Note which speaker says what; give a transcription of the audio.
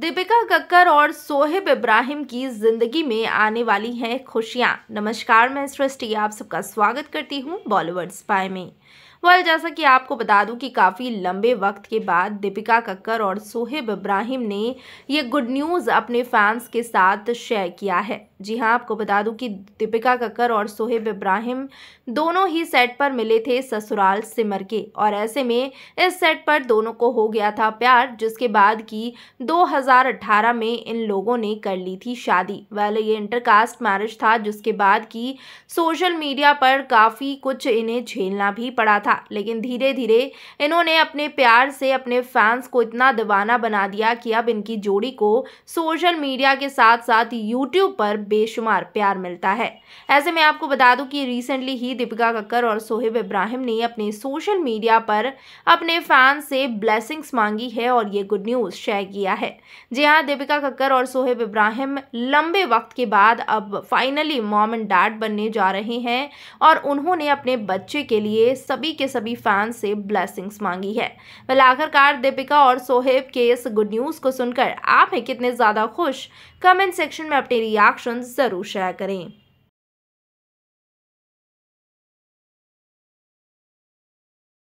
Speaker 1: दीपिका कक्कर और सोहेब इब्राहिम की जिंदगी में आने वाली हैं खुशियां नमस्कार मैं सृष्टि आप सबका स्वागत करती हूं बॉलीवुड स्पाई में वह जैसा कि आपको बता दूं कि काफ़ी लंबे वक्त के बाद दीपिका कक्कर और सोहेब इब्राहिम ने ये गुड न्यूज़ अपने फैंस के साथ शेयर किया है जी हाँ आपको बता दूं कि दीपिका कक्कर और सोहेब इब्राहिम दोनों ही सेट पर मिले थे ससुराल सिमर के और ऐसे में इस सेट पर दोनों को हो गया था प्यार जिसके बाद कि 2018 में इन लोगों ने कर ली थी शादी वाले ये इंटरकास्ट मैरिज था जिसके बाद कि सोशल मीडिया पर काफ़ी कुछ इन्हें झेलना भी पड़ा था था लेकिन धीरे धीरे इन्होंने अपने प्यार से अपने फैंस को इतना दीवाना बना दिया कि अब इनकी जोड़ी को सोशल मीडिया के साथ साथ यूट्यूब पर बेशुमार प्यार मिलता है ऐसे में आपको बता दूं कि रिसेंटली ही दीपिका कक्कर और सोहेब इब्राहिम ने अपने सोशल मीडिया पर अपने फैंस से ब्लेसिंग्स मांगी है और ये गुड न्यूज़ शेयर किया है जी हाँ दीपिका कक्कर और सोहेब इब्राहिम लंबे वक्त के बाद अब फाइनली मॉम एंड डैड बनने जा रहे हैं और उन्होंने अपने बच्चे के लिए सभी के सभी फैंस से ब्लेसिंग्स मांगी है वह आखिरकार दीपिका और सोहेब के इस गुड न्यूज़ को सुनकर आप हैं कितने ज़्यादा खुश कमेंट सेक्शन में अपने रिएक्शन ज़रूर शेयर करें